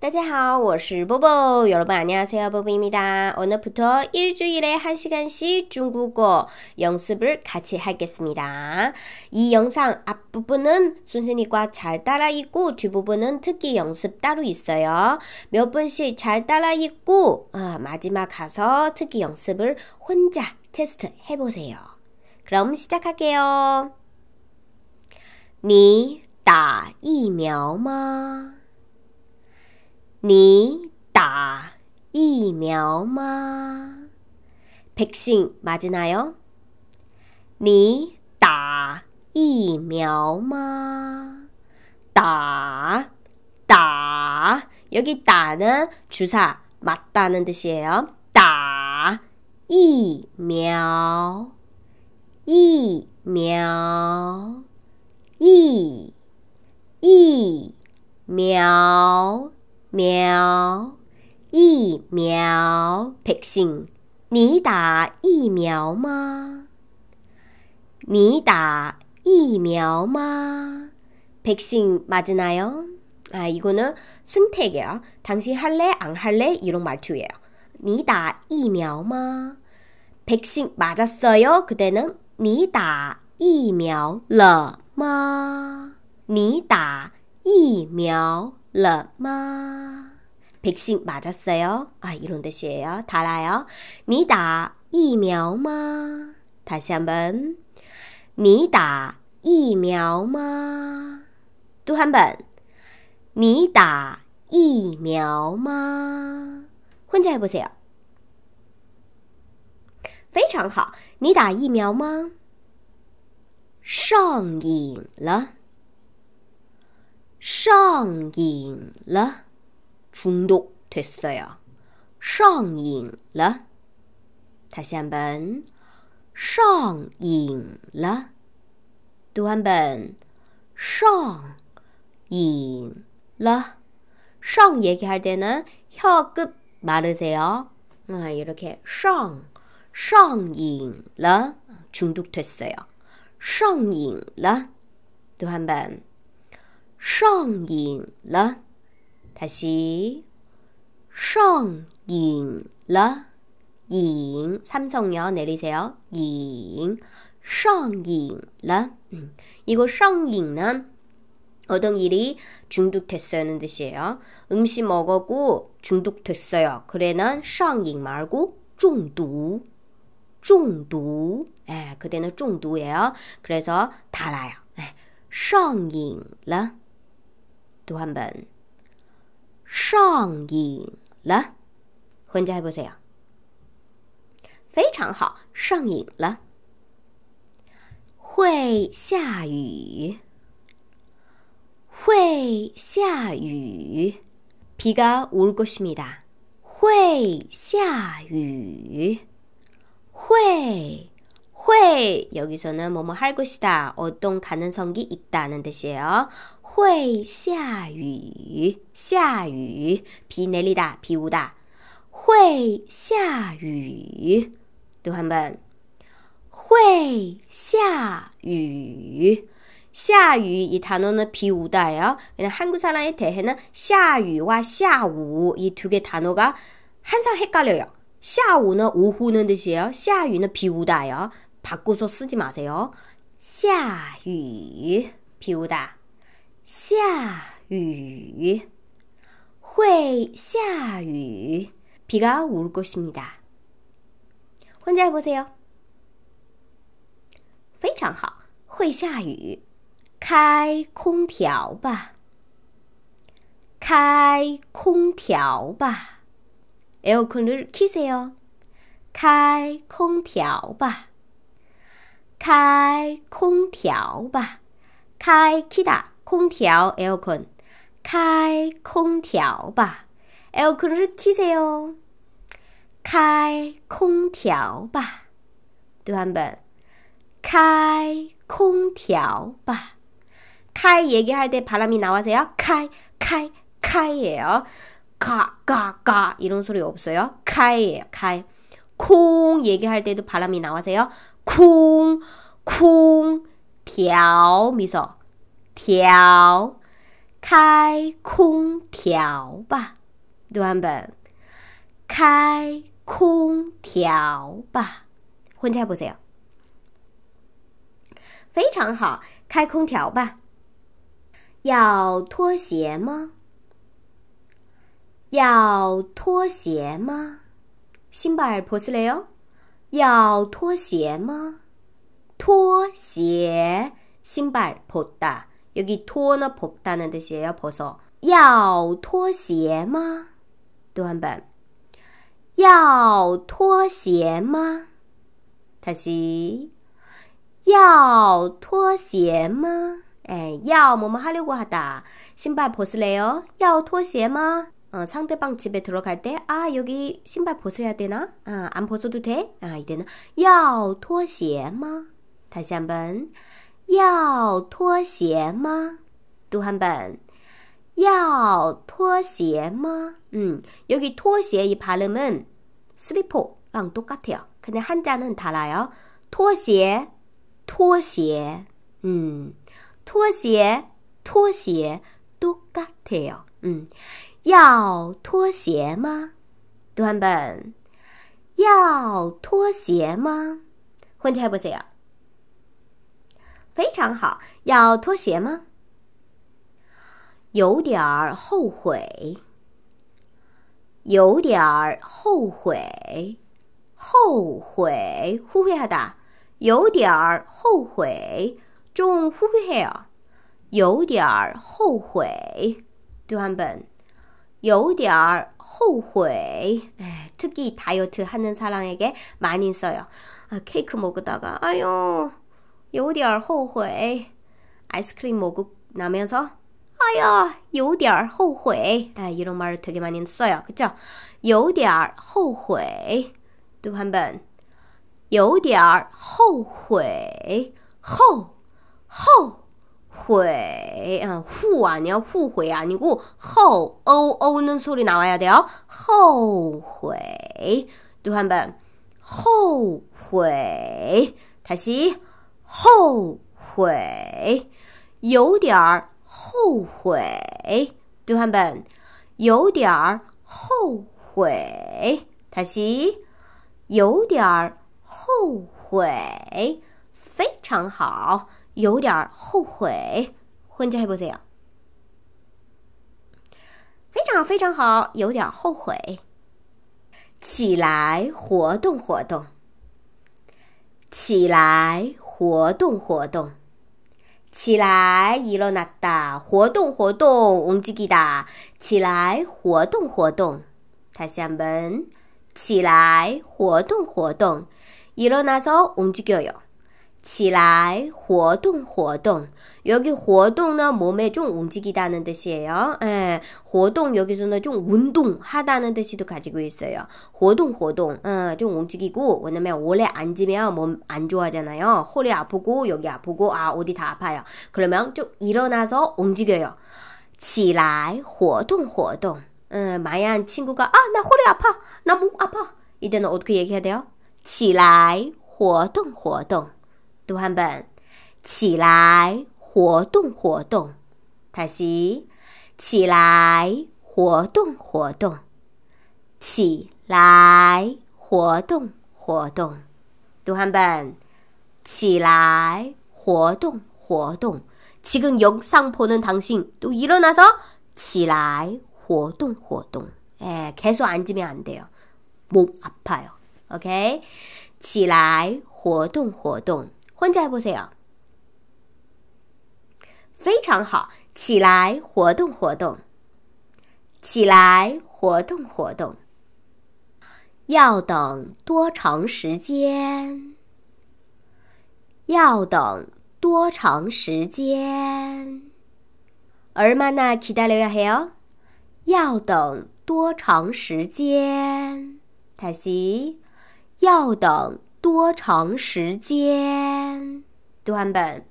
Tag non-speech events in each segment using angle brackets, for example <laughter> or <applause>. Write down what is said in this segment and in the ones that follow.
大家好，我是 보보. 여러분 안녕하세요, 보보입니다. 오늘부터 일주일에 한 시간씩 중국어 연습을 같이 하겠습니다. 이 영상 앞부분은 선생님과 잘 따라 읽고 뒷부분은 특기 연습 따로 있어요. 몇분씩잘 따라 읽고 아, 마지막 가서 특기 연습을 혼자 테스트 해보세요. 그럼 시작할게요. 你打疫苗吗？你打疫苗吗？ 백신 맞으나요? 니다 이苗마 다, 다 여기 따는 주사 맞다는 뜻이에요. 다 이苗 이苗 이 이苗 苗，疫苗 vaccine。你打疫苗吗？你打疫苗吗？vaccine 맞나요? 아 이거는 선택이에요. 당신 할래 안 할래 이런 말투예요. 니다 이苗마 백신 맞았어요? 그대는 니다 이苗了吗? 니다 이苗 了吗？백신맞았어 요？ 啊，이런뜻이에요달아요你打疫苗吗？다시한번你打疫苗吗？读韩文。你打疫苗吗？混在不写。非常好。你打疫苗吗？上瘾了。上瘾了 중독됐어요. 上瘾了 다시 한번 上瘾了또 한번 上瘾了상 얘기할 때는 혀끝 마르세요. 아, 이렇게 상 상인了 중독됐어요. 상인了 또한번 上瘾了。다시上瘾了。잉 삼성요 내리세요. 잉上瘾了. 음, 이거 上瘾은 어떤 일이 중독됐어요는 뜻이에요. 음식 먹었고 중독됐어요. 그래는 上瘾 말고 중독중독 예, 그대는 중독이에요 그래서 달아요. 예, 上瘾了. 또한 번. 상인了. 혼자 해보세요. 非常好,上瘾了.会下雨.会下雨. 비가 올 것입니다. 会下雨.会会 여기서는 뭐 뭐 할 것이다 어떤 가능성이 있다는 뜻이에요. 会下雨，下雨，비 내리다, 비 오다. 会下雨.또한 번. 会下雨.下雨,이 단어는 비오다요 그냥 한국 사람의 대해는 下雨와 下午이 두 개 단어가 항상 헷갈려요. 下午는 오후는 뜻이에요. 下雨는 비오다요 바꿔서 쓰지 마세요. 下雨,비 오다. 下雨会下雨，비가올것입니 다。 혼자입으세 요？ 非常好，会下雨。开空调吧，开空调吧。에어컨을켜 요。 开空调吧，开空调吧，开키 다。 空调 에어컨. 开空调 봐. 에어컨을 키세요. 开空调 봐. 또한 번. 开空调 봐. 카이 얘기할 때 바람이 나와서요. 카이, 카이, 카이예요. 가, 가, 가 이런 소리 없어요. 카이예요. 카이. 콩 얘기할 때도 바람이 나와서요. 콩, 콩, 调 미소. 调开空调吧，读完本。开空调吧，混加不这样？非常好，开空调吧。要拖鞋吗？要拖鞋吗？辛巴尔普斯雷奥，要拖鞋吗？拖鞋，辛巴尔普达。 여기 토어는 벗다는 뜻이에요. 벗어. 要拖鞋吗? 또 한 번. 要拖鞋吗? 다시. 要拖鞋吗? 에, 要 뭐뭐 하려고 하다. 신발 벗을래요? 要拖鞋吗? 어, 상대방 집에 들어갈 때, 아, 여기 신발 벗어야 되나? 아, 안 벗어도 돼? 아, 이때는, 要拖鞋吗? 다시 한 번. 要拖鞋吗？读한 번. 要拖鞋吗? 음, 여기 拖鞋이 발음은 슬리퍼랑 똑같아요. 근데 한자는 달라요. 拖鞋,拖鞋. 음, 拖鞋,拖鞋 똑같아요. 음, 要拖鞋吗?또한 번. 要拖鞋吗? 혼자 해보세요. 非常好，要脱鞋吗？有点后悔，有点后悔，后悔呼呼哈哒，有点后悔，中呼呼呀，有点后悔，对完本，有点后悔，哎，특히다이어트하는사람에게많이써 요， 아케이크먹으다가아 유。 有点后悔. 아이스크림 모국 나면서 아야, 有点后悔. 아, 이런 말을 되게 많이 써요. 그쵸? 有点后悔.또한 번. 有点后悔.后,后.悔, 아, 후 아니야, 후회 아니고, 허, 어, 어는 소리 나와야 돼요. 허회. 또한 번, 허회. 다시, 后悔，有点儿后悔。杜换本，有点儿后悔。塔西，有点儿后悔。非常好，有点后悔。混家还不这样？非常非常好，有点后悔。起来活动活动。起来。活动活动，起来伊洛娜达活动活动嗡吉吉达起来活动活动，他想问，起来活动活动伊洛娜嗦嗡吉吉哟。起来活动活动. 여기活动는 몸에 좀 움직이다는 뜻이에요. 예,活动 여기서는 좀 운동하다는 뜻이도 가지고 있어요. 活动活动, 예, 좀 움직이고 왜냐면 오래 앉으면 몸 안 좋아하잖아요. 허리 아프고 여기 아프고 아 어디 다 아파요. 그러면 좀 일어나서 움직여요. 起来活动活动. 예, 마얀 친구가 아 나 허리 아파, 나 목 아파. 이때는 어떻게 얘기해야 돼요? 起来活动活动.读汉本，起来活动活动。塔西，起来活动活动。起来活动活动。读汉本，起来活动活动。지금영상보는당신도일어나서起来活动活动。哎，계속앉으면안돼요몸아파요 OK? 起来活动活动。혼자입으세요非常好，起来活动活动，起来活动活动。要等多长时间？要等多长时间？儿妈妈期待了要嘿哦，要等多长时间？太西，要等。多长时间？读完本，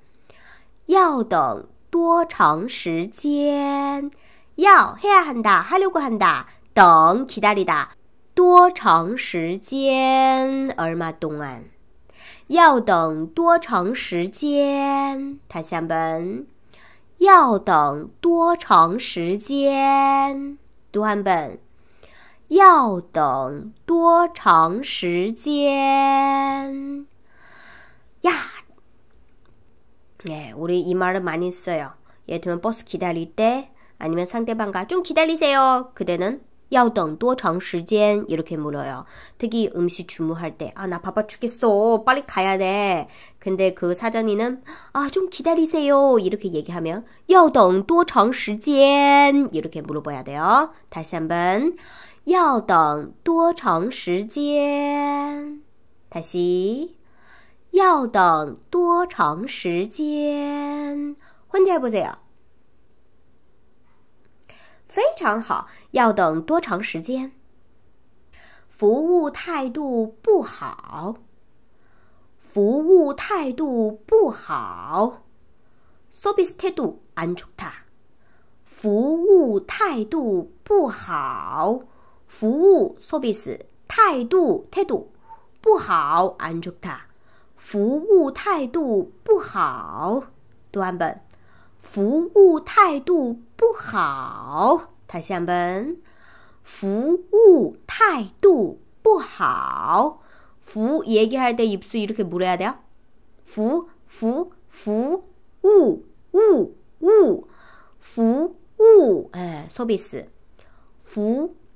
要等多长时间？要黑呀很大，哈六国很大，等其他里大多长时间？而嘛懂安？要等多长时间？他下本要等多长时间？读完本。 要等多长时间야 네, 우리 이 말을 많이 써요. 예를 들면 버스 기다릴 때 아니면 상대방과 좀 기다리세요. 그대는 要等多长时间 이렇게 물어요. 특히 음식 주문할 때, 아, 나 바빠 죽겠어. 빨리 가야 돼. 근데 그 사장님은, 아, 좀 기다리세요. 이렇게 얘기하면, 要等多长时间 이렇게 물어봐야 돼요. 다시 한 번. 要等多长时间？塔西，要等多长时间？婚介不这样，非常好。要等多长时间？服务态度不好，服务态度不好，s 서비스태도안좋 다。 服务态度不好。 服务서비스 태도 태도 不好,안 좋다. 服务态度不好.또한 번. 服务态度不好. 다시 한 번. 服务态度不好.服 얘기할 때 입술 이렇게 물어야 돼요. 服,服, 예， 服,务,务,务.服务, 에, 서비스. 服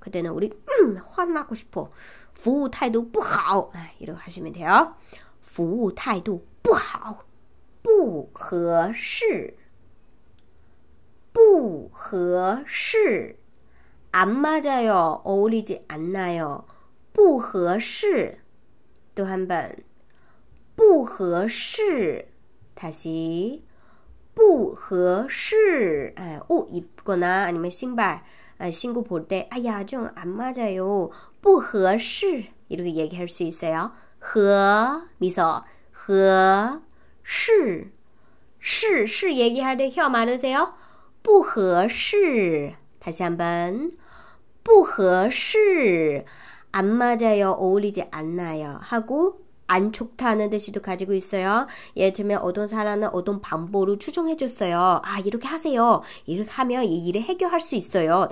快点来！我的，嗯，换哪个是破？服务态度不好，哎，一个还是面条。服务态度不好，不合适，不合适，安嘛着哟，欧里姐安那哟，不合适，多汉本，不合适，塔西，不合适，哎，唔，一个呢，你们信不？ 아, 친구 볼 때, 아야, 좀 안 맞아요. 不合适. 이렇게 얘기할 수 있어요. 허 미소. 허是是,시 얘기할 때혀 많으세요? 不合适. 다시 한 번. 不合适.안 맞아요. 어울리지 않나요. 하고, 안 좋다는 뜻이도 가지고 있어요. 예를 들면 어떤 사람은 어떤 방법으로 추정해줬어요. 아 이렇게 하세요. 이렇게 하면 이 일을 해결할 수 있어요.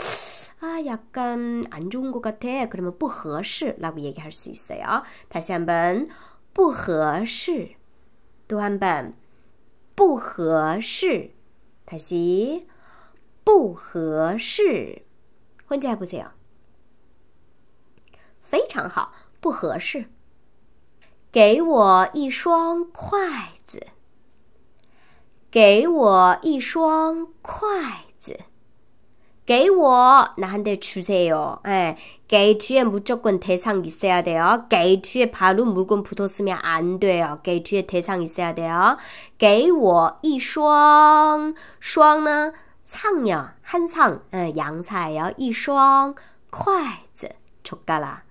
아 약간 안 좋은 것 같아. 그러면 不合适라고 얘기할 수 있어요. 다시 한번 不合适.또 한번 不合适. 다시 不合适. 혼자 해보세요. 非常好，不合适。给我一双筷子。给我一双筷子。给我，那한대주세 요。 哎，给 t 에무조건대상있어야돼 요。 给 t 에바로물건붙었으면안돼 요。 给 t 에대상있어야돼 요。 给我一双双呢长呀，很长，嗯，杨彩要一双筷子，출가 라。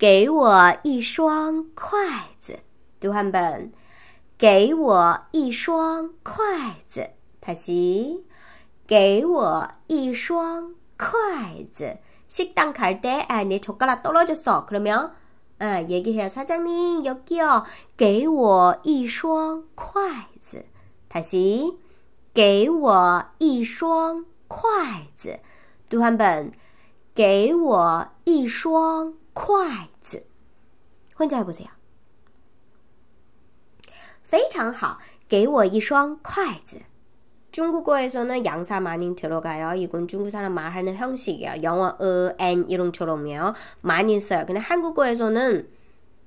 给我一双筷子，读汉本。给我一双筷子，泰西。给我一双筷子，适当开始带啊！你抽过了多了就扫去了没有？啊，一个小擦将呢？有给？给我一双筷子，泰西。给我一双筷子，读汉本。给我一双。筷子. 혼자 해보세요. 非常好,给我一双筷子. 중국어에서는 양사 많이 들어가요. 이건 중국 사람 말하는 형식이에요. 영어, 어, 앤 이런처럼요. 많이 써요. 근데 한국어에서는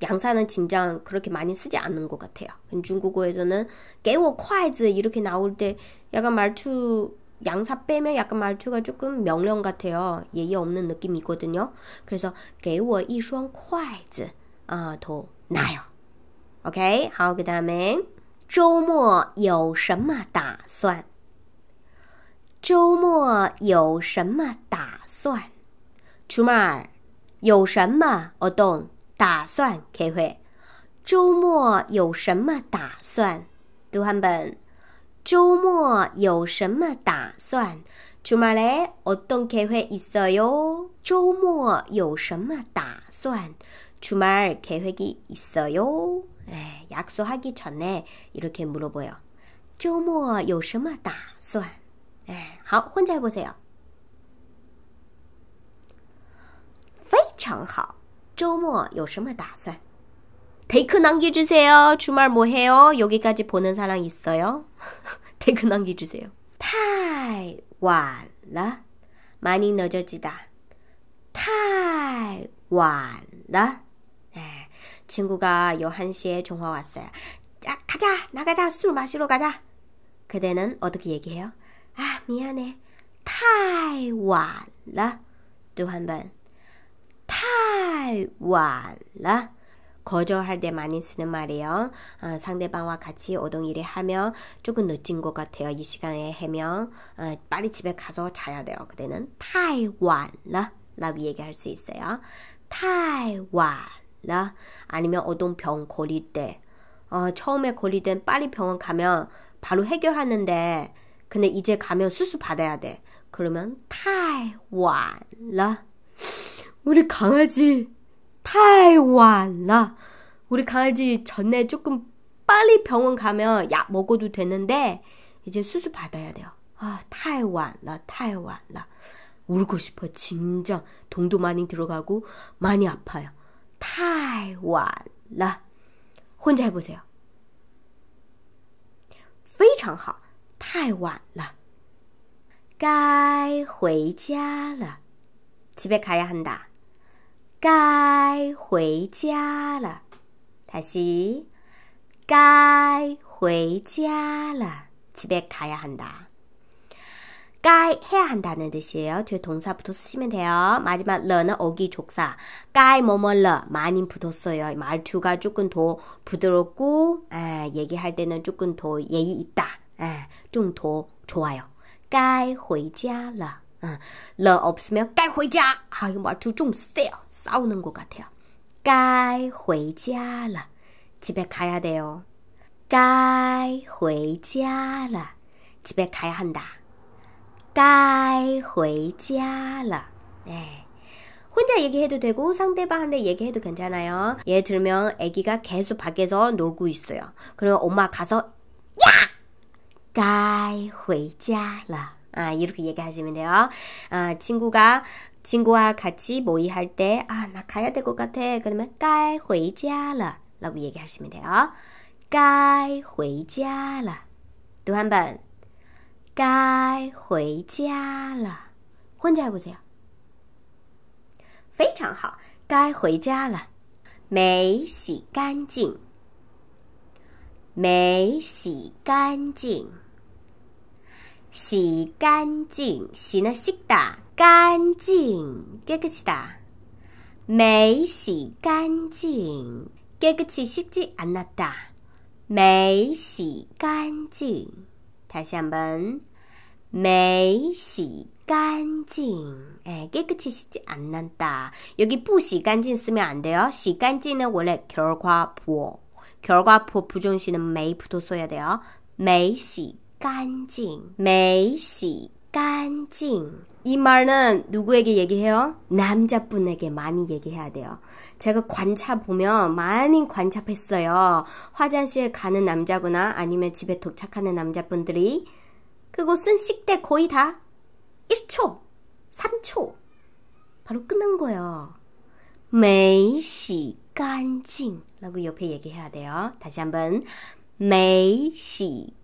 양사는 진짜 그렇게 많이 쓰지 않는 것 같아요. 중국어에서는 깨워 콰이 이렇게 나올 때 약간 말투 양사 빼면 약간 말투가 조금 명령 같아요. 예의 없는 느낌이 거든요 그래서 给我一双筷子 아, 더 나요. 오케이? 하고 그 다음에 周末有什么打算?周末有什么打算? 주말 有什么 어떤 打算 개회 周末有什么打算?또한번 周末有什么打算？주말에어떤계획있어 요？ 周末有什么打算？주말계획이있어 요？ 哎，约束하기전에이렇게물어보 요。 周末有什么打算？哎，好，混在不怎样？非常好。周末有什么打算？ 데이크 남겨주세요. 주말 뭐 해요? 여기까지 보는 사람 있어요? <laughs> 데이크 남겨주세요. 타이완라 많이 늦어지다. 타이완라 네, 친구가 11시에 종화 왔어요. 자, 가자! 나가자! 술 마시러 가자! 그대는 어떻게 얘기해요? 아, 미안해. 타이완라 또 한 번. 타이완라 거절할 때 많이 쓰는 말이에요. 어, 상대방과 같이 어동일이 하며 조금 늦은 것 같아요. 이 시간에 하면 어, 빨리 집에 가서 자야 돼요. 그때는 太晚了라고 얘기할 수 있어요. 太晚了 아니면 어동병 걸릴 때 어, 처음에 걸릴 땐 빨리 병원 가면 바로 해결하는데 근데 이제 가면 수술 받아야 돼. 그러면 太晚了 우리 강아지 太晚了라 우리 강아지 전에 조금 빨리 병원 가면 약 먹어도 되는데 이제 수술 받아야 돼요. 아, 타이완라, 타이완라. 울고 싶어. 진짜 동도 많이 들어가고 많이 아파요. 타이완 혼자 해보세요. 非常好，太晚了，该回家了。집에가야한다。 该回家了。다시该回家了。집에가야한 다。 该 해야 한다는 뜻이에요. 뒤에 동사 붙어쓰시면 돼요. 마지막 러는 어기 족사.该뭐뭐러 많이 붙었어요. 말투가 조금 더 부드럽고 아, 얘기할 때는 조금 더 예의 있다. 아, 좀더 좋아요. 该回家了。 어, 러 없으면 깔回家 아, 이 말투 좀 세요. 싸우는 것 같아요. 깔回家라 집에 가야 돼요. 깔回家라 집에 가야 한다. 깔回家라 네. 혼자 얘기해도 되고 상대방한테 얘기해도 괜찮아요. 예를 들면 아기가 계속 밖에서 놀고 있어요. 그러면 엄마 가서 야! 该回家了。啊，이렇게얘기하시면돼요친구가친구와같이모이할때아나가야될것같아그러면该回家了라고얘기하시면돼요该回家了또한번该回家了혼자해보세요非常好。该回家了。没洗干净。没洗干净。洗 깐징, 洗는 씻다, 깐징, 깨끗이다. 매이 시 깐징, 깨끗이 씻지 않았다. 매이 시 깐징. 다시 한번 매이 시 깐징. 깨끗이 씻지 않는다. 여기 부시 깐징 쓰면 안 돼요. 시 깐징은 원래 결과부결과부 부정시는 메부도 써야 돼요. 메이시 干净没洗干净이 말은 누구에게 얘기해요? 남자분에게 많이 얘기해야 돼요. 제가 관찰 보면 많이 관찰했어요. 화장실 가는 남자구나 아니면 집에 도착하는 남자분들이 그곳은 식대 거의 다 1초, 3초 바로 끝난 거예요. 매시 깐징라고 옆에 얘기해야 돼요. 다시 한번 매시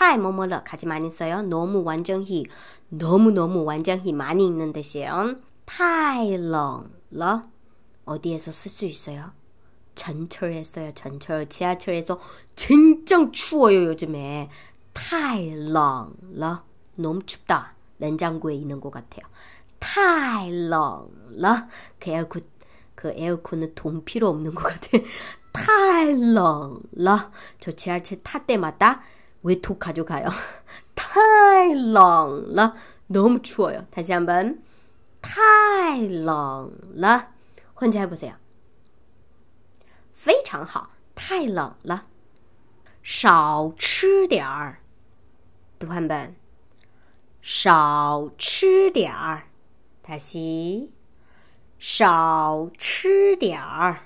太뭐뭐를 가지 많이 써요. 너무 완전히 너무너무 완전히 많이 있는 뜻이에요.太冷了 어디에서 쓸 수 있어요? 전철에 써요. 전철 지하철에서 진짜 추워요 요즘에. 太冷了 너무 춥다. 냉장고에 있는 것 같아요. 太冷了그 에어컨 그 에어컨은 돈 필요 없는 것 같아. 太冷了저 <laughs> 지하철 타 때마다 왜두가족이야太冷了，너무추워 요。 다타샤분太冷了，혼자해보세요非常好，太冷了，少吃点儿。독한분少吃点儿，타 시， 少吃点儿，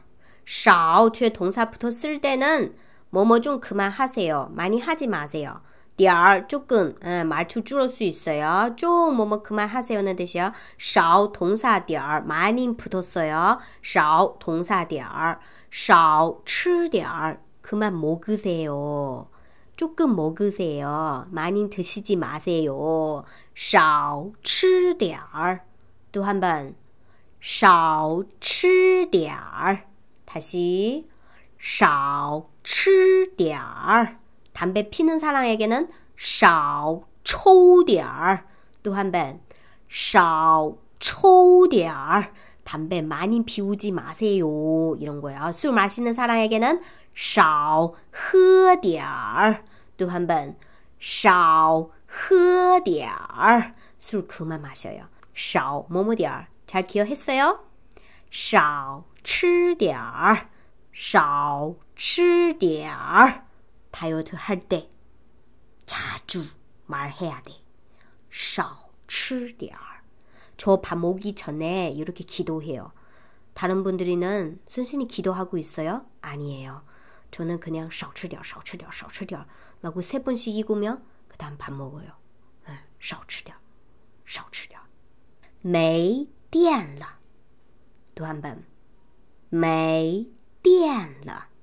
少吃同사프토스이데는 뭐뭐 좀 그만하세요. 많이 하지 마세요. 点儿 조금 음, 말투 줄일 수 있어요. 좀 뭐뭐 그만하세요는 뜻이요. 少 동사 点儿 많이 붙었어요. 少 동사 点儿少吃点儿 그만 먹으세요. 조금 먹으세요. 많이 드시지 마세요. 少吃点儿또한 번. 少吃点儿 다시 少吃点儿. 담배 피는 사람에게는 少抽点儿. 또한 번, 少抽点儿. 담배 많이 피우지 마세요. 이런 거야. 술 마시는 사람에게는 少喝点儿. 또한 번, 少喝点儿.술 그만 마셔요. 少 뭐뭐点儿. 잘 기억했어요? 少吃点儿.少吃点儿 다이어트 할때 자주 말해야 돼. 少吃点儿저 밥 먹기 전에 이렇게 기도해요. 다른 분들이는 순순히 기도하고 있어요? 아니에요. 저는 그냥 少吃点,少吃点,少吃点 라고 세 번씩 읽으면그 다음 밥 먹어요. 少吃点,少吃点.没电了.또한 네, 번. 没电了.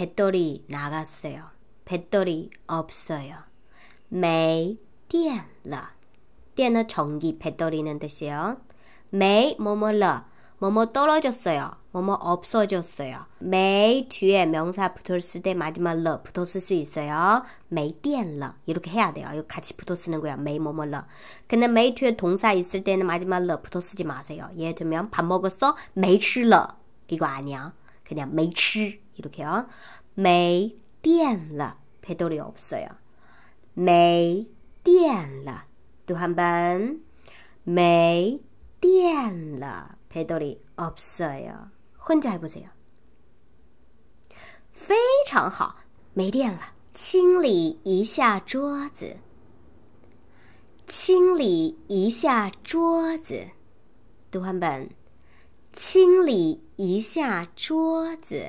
배터리 나갔어요. 배터리 없어요. 메이 띠엔러. 띠엔은 전기 배터리는 뜻이요. 메이 뭐뭐러. 뭐뭐 떨어졌어요. 뭐뭐 없어졌어요. 메 뒤에 명사 붙었을 때 마지막 러붙었쓸수 있어요. 메이 띠러 이렇게 해야 돼요. 이거 같이 붙어 쓰는 거야. 메이 뭐뭐 러. 근데 메이 뒤에 동사 있을 때는 마지막 러 붙어 쓰지 마세요. 예를 들면 밥 먹었어? 메이 칠러 이거 아니야. 그냥 메이 칠. 이렇게요没电了，배터리없어요没电了，두한번没电了，배터리없어요혼자해보세요非常好，没电了。清理一下桌子。清理一下桌子，두한번清理一下桌子。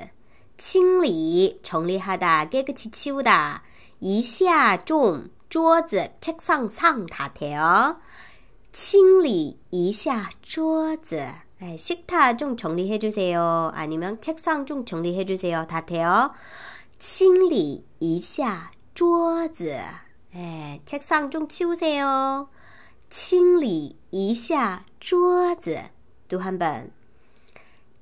清理, 그 정리하다, 깨끗이 치우다. 이시 좀, 桌子, 책상, 상다 돼요. 清理一下桌子. 네, 식탁 좀 정리해 주세요. 아니면 책상 좀 정리해 주세요. 다 돼요. 清理一下桌子. 네, 책상 좀 치우세요. 清理一下桌子.또한 번.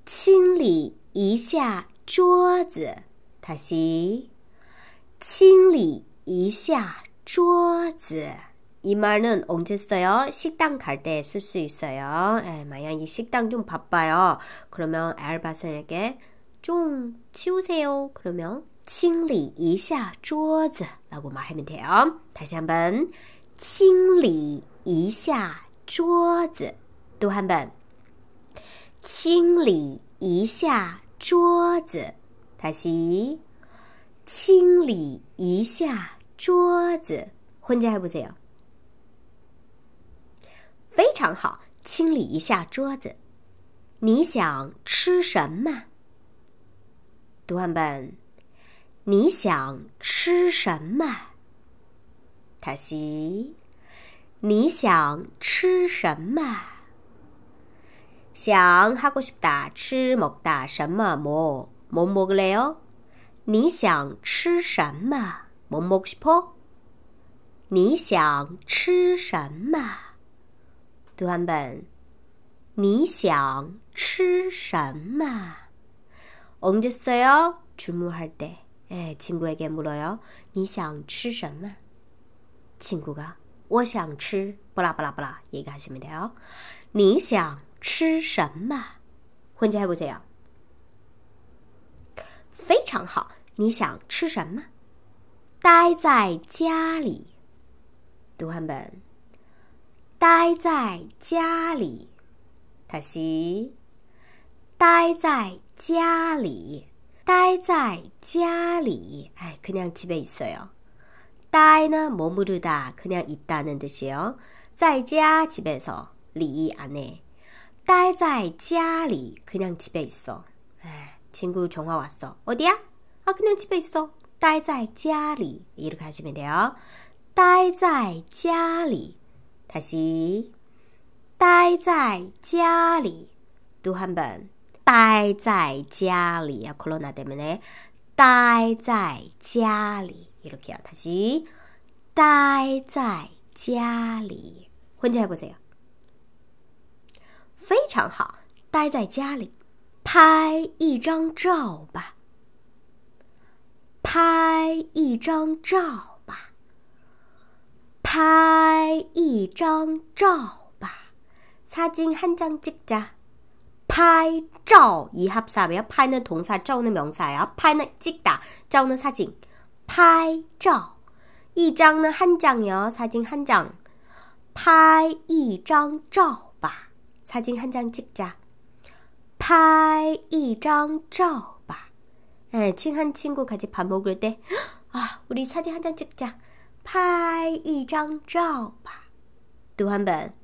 清理一下 桌子，다시清理一下桌子。이 말은 언제 써요? 식당 갈 때 쓸 수 있어요. 에, 예, 만약 이 식당 좀 바빠요. 그러면 알바생에게 좀 치우세요. 그러면 清理一下桌子라고 말하면 돼요. 다시 한번 清理一下桌子또 한번 清理一下桌子，塔西，清理一下桌子，混家还不错非常好，清理一下桌子。你想吃什么？读完本，你想吃什么？塔西，你想吃什么？想 하고 싶다, 吃 먹다, 什么 뭐, 뭐 먹을래요? 你想吃什么?뭐 먹고 싶어? 你想吃什么?또한 번. 你想吃什么? 언제 써요? 주무할 때. 예, 친구에게 물어요. 你想吃什么? 친구가 我想吃 블라블라블라 얘기하시면 돼요. 你想吃什么？混答不怎样。非常好。你想吃什么？待在家里。读汉本。待在家里。塔西。待在家里。待在家里。哎，그냥집에서 요。 待呢，머무르다그냥있다는뜻이 요。 자이제집에서리안에 딸在家里 그냥 집에 있어. 네. 친구 정화 왔어. 어디야? 아 그냥 집에 있어. 딸在家里 이렇게 하시면 돼요. 딸在家里 다시 딸在家里또 한번 딸在家里아 코로나 때문에 딸在家里 이렇게요. 다시 딸在家里 혼자 해보세요. 非常好，待在家里，拍一张照吧，拍一张照吧，拍一张照吧。擦진한장찍 자。 拍照，一이합不要拍那动词，照那名词呀，拍那，찍 다， 照那，擦 진。 拍照，一张呢，한장 요， 擦진한 장。 拍一张照。 사진 한 장 찍자. 파이 张照吧 예, 친한 친구 같이 밥 먹을 때, 아, 우리 사진 한 장 찍자. 拍 이장 照吧또한 번.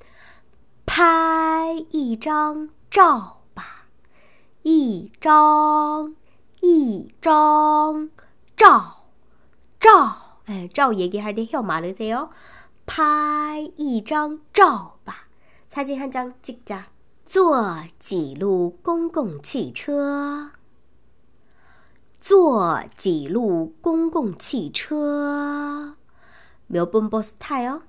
拍一 이장 吧一 이장, 이장, 照 예, 照 얘기할 때혀 마르세요. 拍一张照吧. 사진 한 장 찍자. 坐几路公共汽车。坐几路公共汽车。몇번 버스 타요?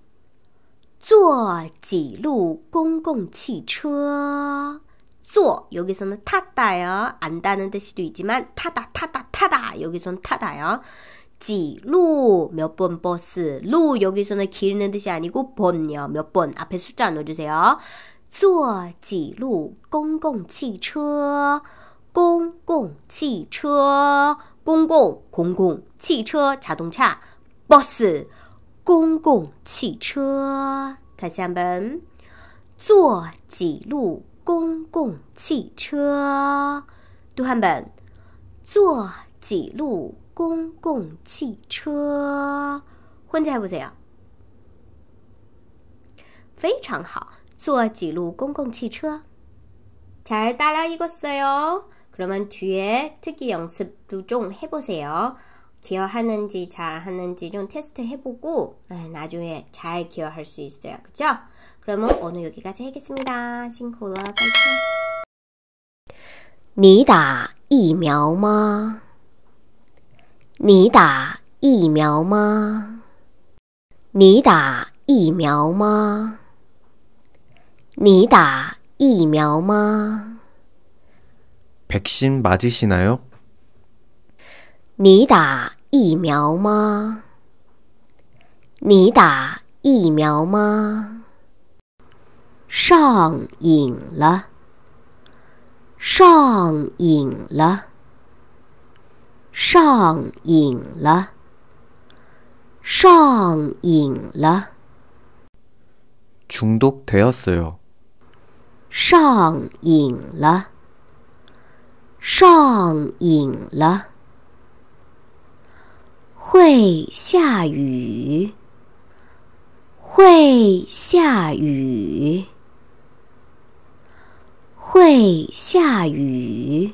坐几路公共汽车。坐 여기서는 탔다요. 안다는 뜻이도 있지만 타다 타다 타다 여기서는 타다요. 지루 몇번 버스 루 여기서는 길는 뜻이 아니고 번요 몇번 앞에 숫자 넣어주세요. 坐几路公共汽车公共汽车公共공공汽车 자동차 버스 공공汽车 다시 한번 坐几路公共汽车또 한번 坐几路公共汽车. 혼자해보세요. 非常好.坐几路公共汽车.잘 따라 읽었어요. 그러면 뒤에 특기 연습도 좀 해보세요. 기억하는지 잘하는지 좀 테스트 해보고 예， 나중에 잘 기억할 수 있어요. 그쵸? 그러면 오늘 여기까지 하겠습니다. 辛苦了,拜见.你打疫苗吗?你打疫苗吗？你打疫苗吗？你打疫苗吗？백신맞으시나 요？ 你打疫苗吗？你打疫苗吗？上瘾了！上瘾了！上瘾了，上瘾了，中毒了，上瘾了，上瘾了，会下雨，会下雨，会下雨。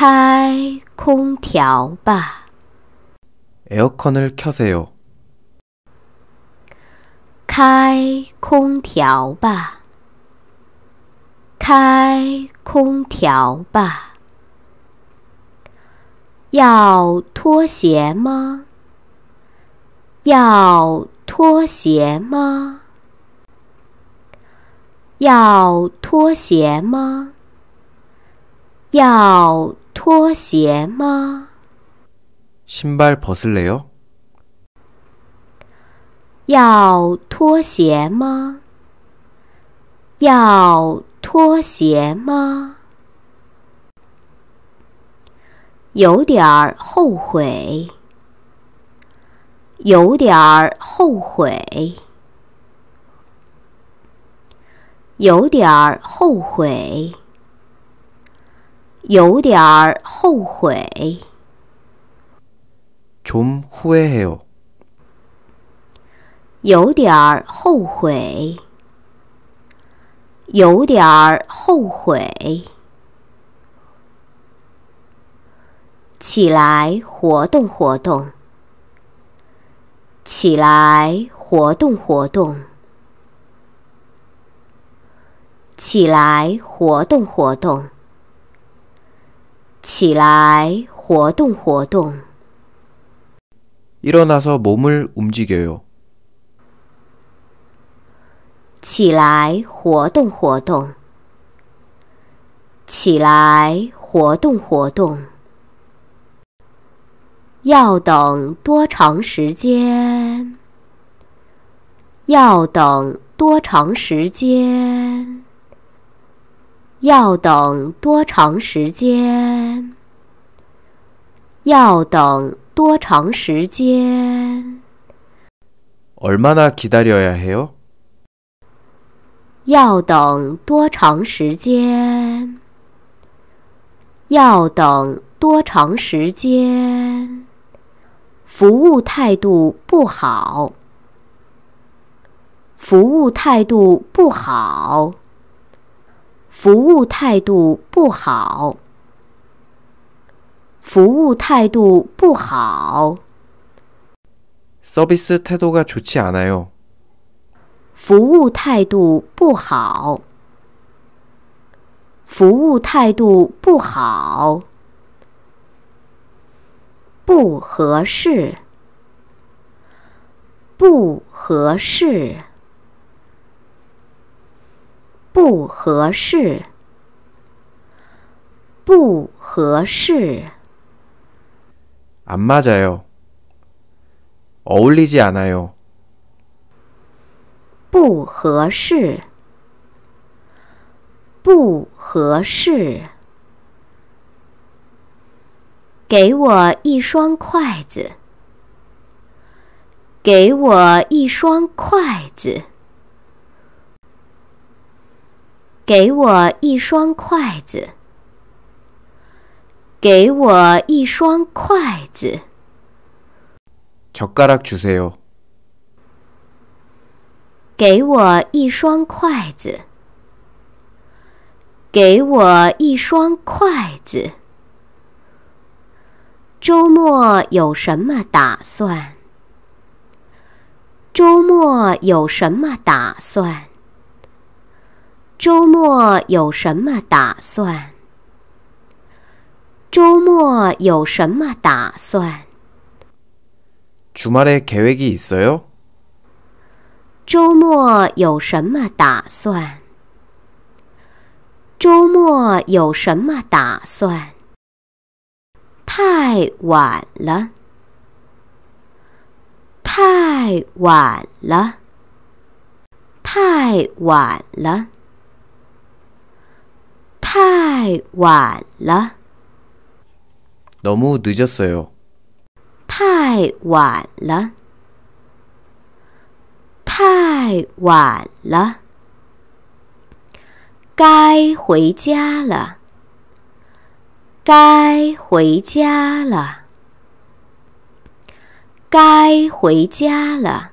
开空调吧。aircon 을켜세 요。 开空调吧。开空调吧。要拖鞋吗？要拖鞋吗？要拖鞋吗？要。拖鞋吗？신발벗을래요要拖鞋吗？要拖鞋吗？有点儿后悔。有点儿后悔。有点儿后悔。有点儿后悔。좀후회해 요。 有点儿后悔。有点儿后悔。起来活动活动。起来活动活动。起来活动活动。起来，活动活动。일어나서몸을움직여 요。 起来，活动活动。起来，活动活动。要等多长时间？要等多长时间？要等多长时间？要等多长时间？얼마나기다려야해 요？ 要等多长时间？要等多长时间？服务态度不好。服务态度不好。服务态度不好，服务态度不好。서비스태도가좋지않아 요。 服务态度不好，服务态度不好，不合适，不合适。不合适，不合适。안맞아요어울리지않아요不合适，不合适。给我一双筷子，给我一双筷子。给我一双筷子。给我一双筷子。젓가락주세 요。 给我一双筷子。给我一双筷子。周末有什么打算？周末有什么打算？周末有什么打算？周末有什么打算？주말에계획이있어 요？ 周末有什么打算？周末有什么打算？太晚了！太晚了！太晚了！太晚了。너무늦었어요太晚了。太晚了。该回家了。该回家了。该回家了。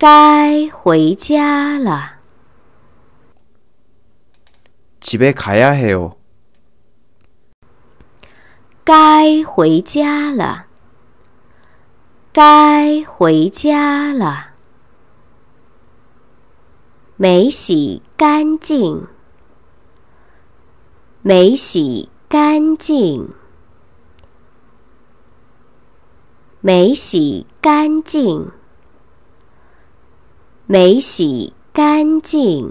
该回家了。집에가야해 요。 该回家了。该回家了。没洗干净。没洗干净。没洗干净。没洗干净。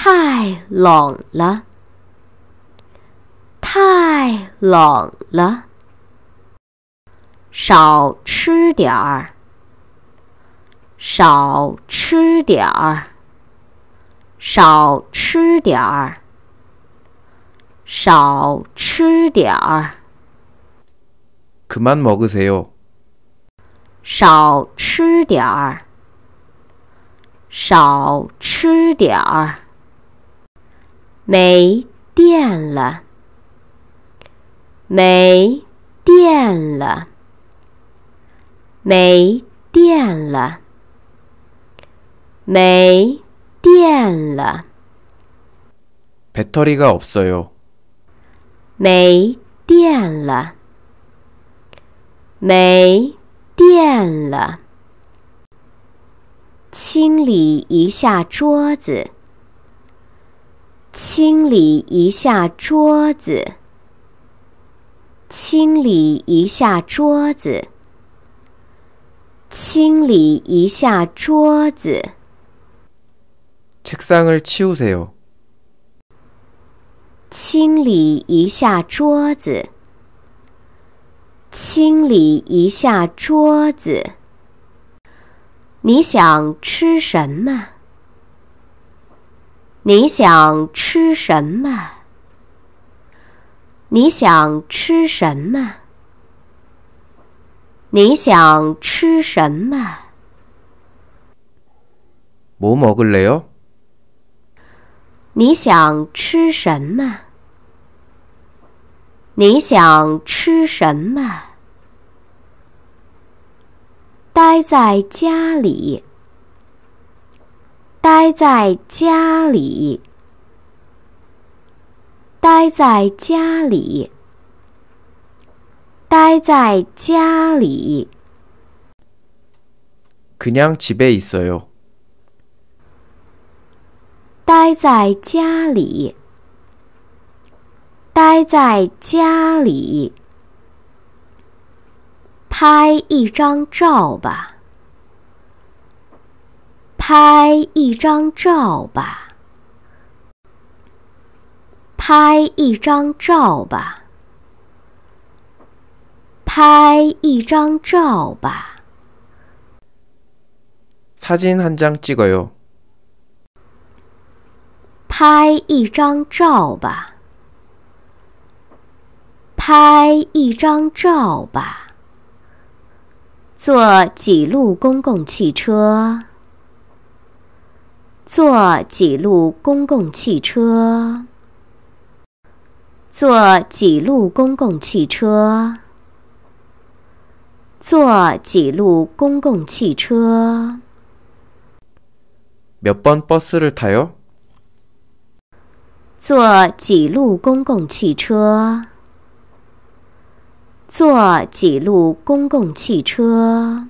太冷了，太冷了。少吃点儿，少吃点儿，少吃点儿，少吃点儿。그만먹으세 요。 少吃点儿，少吃点儿。没电了，没电了，没电了，没电了。电池没电了。没电了，没电了。清理一下桌子。清理一下桌子。清理一下桌子。清理一下桌子。책상을치우세 요。 清理一下桌子。清理一下桌子。你想吃什么？你想吃什么？你想吃什么？你想吃什么？뭐먹을래 요？ 你想吃什么？你想吃什么？待在家里。待在家里，待在家里，待在家里。그냥집에있어요待在家里，待在家里，拍一张照吧。拍一张照吧，拍一张照吧，拍一张照吧。사진한장찍어 요。 拍一张照吧，拍一张照吧。坐几路公共汽车？坐几路公共汽车？坐几路公共汽车？坐几路公共汽车？몇번버스를타 요？ 坐几路公共汽车？坐几路公共汽车？